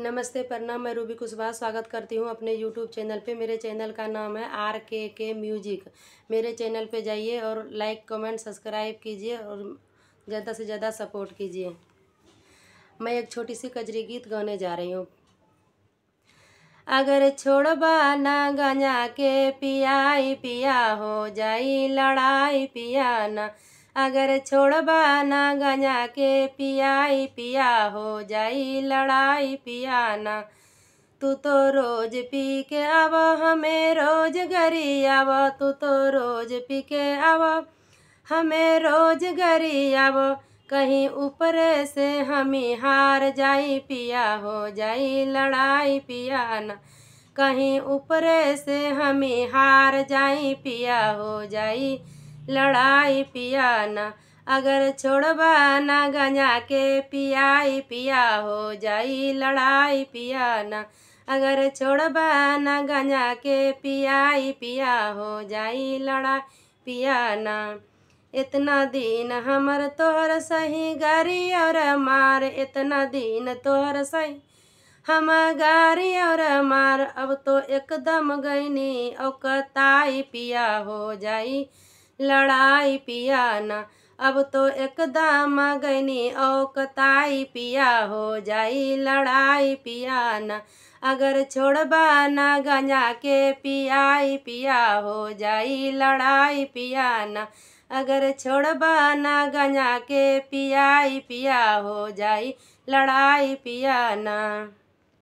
नमस्ते प्रणाम मैं रूबी कुशवाहा स्वागत करती हूँ अपने यूट्यूब चैनल पे मेरे चैनल का नाम है आर के के म्यूजिक मेरे चैनल पे जाइए और लाइक कमेंट सब्सक्राइब कीजिए और ज़्यादा से ज़्यादा सपोर्ट कीजिए मैं एक छोटी सी कजरी गीत गाने जा रही हूँ अगर छोड़बा ना गंजा के पियाई पिया हो जाई लड़ाई पिया ना अगर छोड़बा ना गंजा के पियाई पिया हो जाई लड़ाई ना तू तो रोज पी के आव हमें रोज गरी आव तू तो रोज पी के आव हमें रोज गरी आव कहीं ऊपर से हमी हार जाई पिया हो जाई लड़ाई पिया ना कहीं ऊपर से हमी हार जाई पिया हो जाई लड़ाई पियाना अगर छोड़बाना गंजा के पियाई पिया हो जाई लड़ाई पियाना अगर छोड़बाना गंजा के पियाई पिया हो जाई लड़ाई पियाना इतना दिन हमर तोहर सही गारी और मार इतना दिन तोहर सही हम गारी और मार अब तो एकदम गईनी औकताई पिया हो जाई लड़ाई पियाना अब तो एकदम गनी औकताई पिया हो जाई लड़ाई पियाना अगर छोड़ बाना गंजा के पियाई पिया हो जाई लड़ाई पियाना अगर छोड़ बाना गंजा के पियाई पिया हो जाई लड़ाई पियाना